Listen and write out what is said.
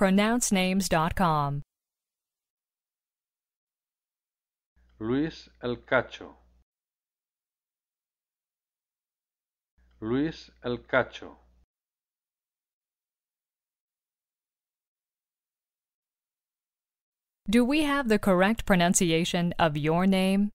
pronouncenames.com. Luis El Cacho. Luis El Cacho. Do we have the correct pronunciation of your name?